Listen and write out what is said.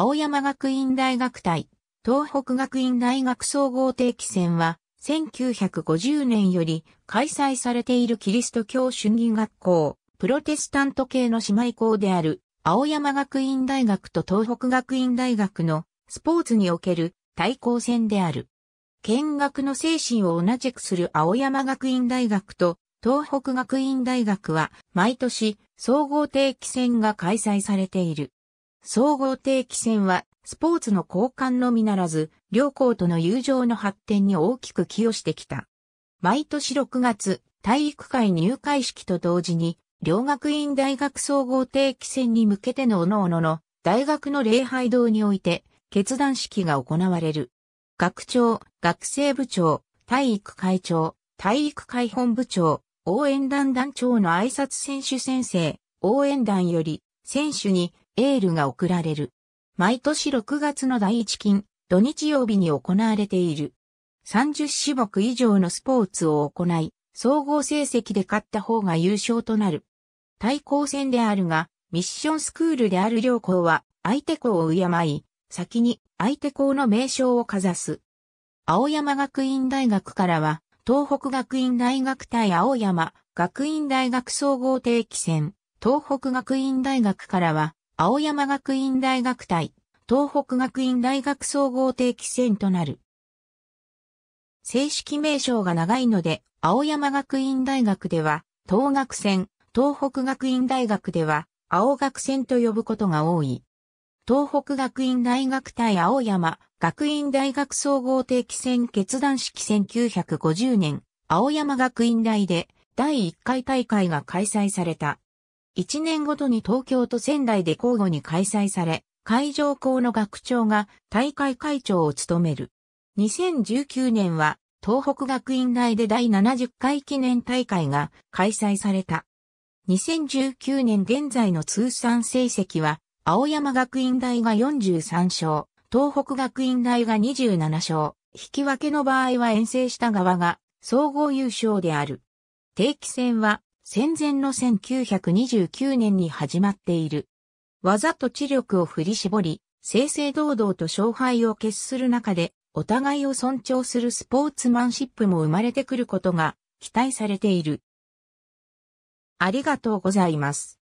青山学院大学対東北学院大学総合定期戦は、1950年より開催されているキリスト教主義学校、プロテスタント系の姉妹校である、青山学院大学と東北学院大学のスポーツにおける対抗戦である。見学の精神を同じくする青山学院大学と東北学院大学は毎年総合定期戦が開催されている。総合定期戦は、スポーツの交換のみならず、両校との友情の発展に大きく寄与してきた。毎年6月、体育会入会式と同時に、両学院大学総合定期戦に向けての各々の大学の礼拝堂において決断式が行われる。学長、学生部長、体育会長、体育会本部長、応援団団長の挨拶選手先生、応援団より選手にエールが送られる。毎年6月の第一金、土日曜日に行われている。30種目以上のスポーツを行い、総合成績で勝った方が優勝となる。対抗戦であるが、ミッションスクールである両校は、相手校を敬い、先に相手校の名称をかざす。青山学院大学からは、東北学院大学対青山学院大学総合定期戦、東北学院大学からは、青山学院大学対東北学院大学総合定期戦となる。正式名称が長いので、青山学院大学では、東学戦、東北学院大学では、青学戦と呼ぶことが多い。東北学院大学対青山学院大学総合定期戦決断式1950年、青山学院大で第1回大会が開催された。1年ごとに東京と仙台で交互に開催され、会場校の学長が大会会長を務める。2019年は東北学院大で第70回記念大会が開催された。2019年現在の通算成績は、青山学院大が43勝、東北学院大が27勝、引き分けの場合は遠征した側が総合優勝である。定期戦は戦前の1929年に始まっている。わざと知力を振り絞り、正々堂々と勝敗を決する中で、お互いを尊重するスポーツマンシップも生まれてくることが期待されている。ありがとうございます。